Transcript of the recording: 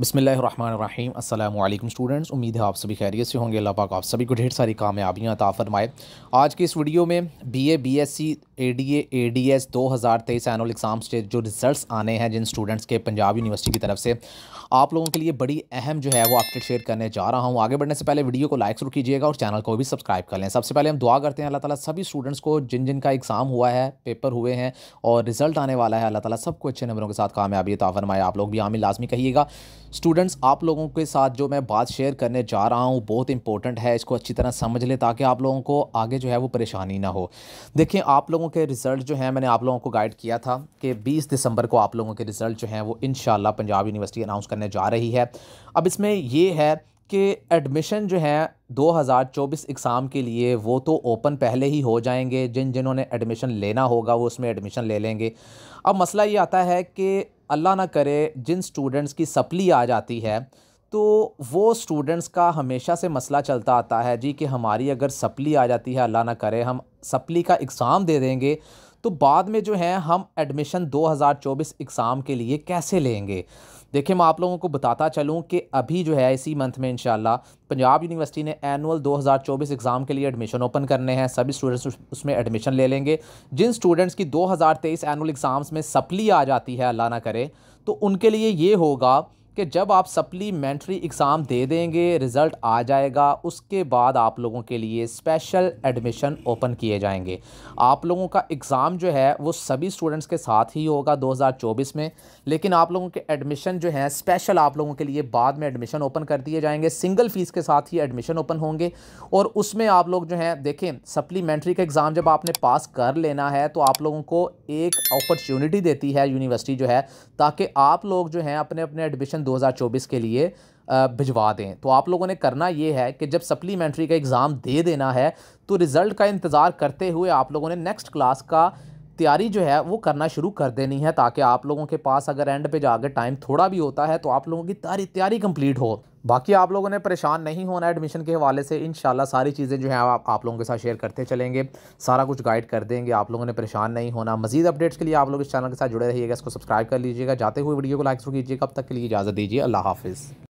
बसमीम अल्लाम स्टूडेंट्स उम्मीद है आप सभी खैरियत से होंगे अल्लाह पाक आप सभी को ढेर सारी कामयाबियाँ अता फरमाए आज की इस वीडियो में BA BSc B S C A D A D S दो हज़ार तेईस एनअल एग्ज़ाम्स के जो रिज़ल्ट आने हैं जिन स्टूडेंट्स के पंजाब यूनिवर्सिटी की तरफ से आप लोगों के लिए बड़ी अहम जो है वो अपडेट शेयर करने जा रहा हूँ आगे बढ़ने से पहले वीडियो को लाइक शुरू कीजिएगा और चैनल को भी सब्सक्राइब कर लें सबसे पहले हम दुआ करते हैं अल्लाह ताला सभी स्टूडेंट्स को जिन जिन का एग्ज़ाम हुआ है पेपर हुए हैं और रिज़ल्ट आने वाला है अल्लाह ताला सबको अच्छे नंबरों के साथ कामयाबी ताफरमाए आप लोग भी आमिल लाजमी कहिएगा स्टूडेंट्स आप लोगों के साथ जो मैं बात शेयर करने जा रहा हूँ बहुत इंपॉर्टेंट है इसको अच्छी तरह समझ लें ताकि आप लोगों को आगे जो है वो परेशानी ना हो देखिए आप लोगों के रिज़ल्ट जो हैं मैंने आप लोगों को गाइड किया था कि 20 दिसंबर को आप लोगों के रिज़ल्ट जो हैं वो इन पंजाब यूनिवर्सिटी अनाउंस करने जा रही है अब इसमें ये है कि एडमिशन जो है 2024 एग्ज़ाम के लिए वो तो ओपन पहले ही हो जाएंगे जिन जिन्होंने एडमिशन लेना होगा वो उसमें एडमिशन ले लेंगे अब मसला ये आता है कि अल्लाह ना करे जिन स्टूडेंट्स की सप्ली आ जाती है तो वो स्टूडेंट्स का हमेशा से मसला चलता आता है जी कि हमारी अगर सप्ली आ जाती है अल्लाह ना करे हम सप्ली का एग्ज़ाम दे देंगे तो बाद में जो है हम एडमिशन 2024 एग्ज़ाम के लिए कैसे लेंगे देखिए मैं आप लोगों को बताता चलूँ कि अभी जो है इसी मंथ में इंशाल्लाह पंजाब यूनिवर्सिटी ने एनुअल 2024 एग्ज़ाम के लिए एडमिशन ओपन करने हैं सभी स्टूडेंट्स उसमें एडमिशन ले लेंगे जिन स्टूडेंट्स की 2023 एनुअल एग्ज़ाम्स में सप्ली आ जाती है अल्लाह ना करे तो उनके लिए ये होगा कि जब आप सप्लीमेंट्री एग्ज़ाम दे देंगे रिज़ल्ट आ जाएगा उसके बाद आप लोगों के लिए स्पेशल एडमिशन ओपन किए जाएंगे आप लोगों का एग्ज़ाम जो है वो सभी स्टूडेंट्स के साथ ही होगा 2024 में लेकिन आप लोगों के एडमिशन जो है स्पेशल आप लोगों के लिए बाद में एडमिशन ओपन कर दिए जाएंगे सिंगल फ़ीस के साथ ही एडमिशन ओपन होंगे और उसमें आप लोग जो हैं देखें सप्लीमेंट्री का एग्ज़ाम जब आपने पास कर लेना है तो आप लोगों को एक अपॉर्चुनिटी देती है यूनिवर्सिटी जो है ताकि आप लोग जो हैं अपने अपने एडमिशन सेशन 2024 के लिए भिजवा दें तो आप लोगों ने करना ये है कि जब सप्लीमेंट्री का एग्ज़ाम दे देना है तो रिज़ल्ट का इंतज़ार करते हुए आप लोगों ने नेक्स्ट क्लास का तैयारी जो है वो करना शुरू कर देनी है ताकि आप लोगों के पास अगर एंड पे जाकर टाइम थोड़ा भी होता है तो आप लोगों की तारी तैयारी कंप्लीट हो बाकी आप लोगों ने परेशान नहीं होना एडमिशन के हवाले से इन सारी चीज़ें जो हैं आप, आप लोगों के साथ शेयर करते चलेंगे सारा कुछ गाइड कर देंगे आप लोगों ने परेशान नहीं होना मजीद अपडेट्स के लिए आप लोग इस चैनल के साथ जुड़े रहिएगा इसको सब्सक्राइब कर लीजिएगा जाते हुए वीडियो को लाइक शुरू कीजिएगा अब तक के लिए इजाज़त दीजिए अल्लाह हाफिज़